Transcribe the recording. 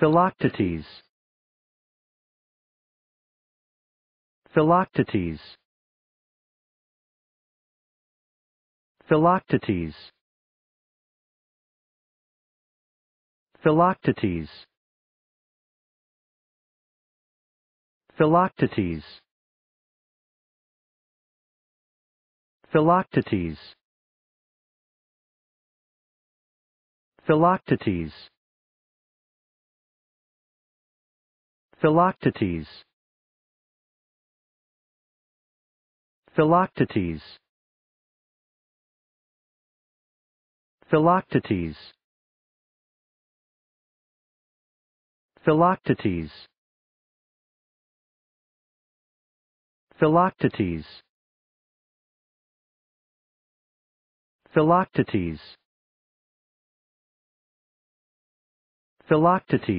Philoctetes Philoctetes Philoctetes Philoctetes Philoctetes Philoctetes Philoctetes Philoctetes. Philoctetes. Philoctetes. Philoctetes. Philoctetes. Philoctetes. Philoctetes.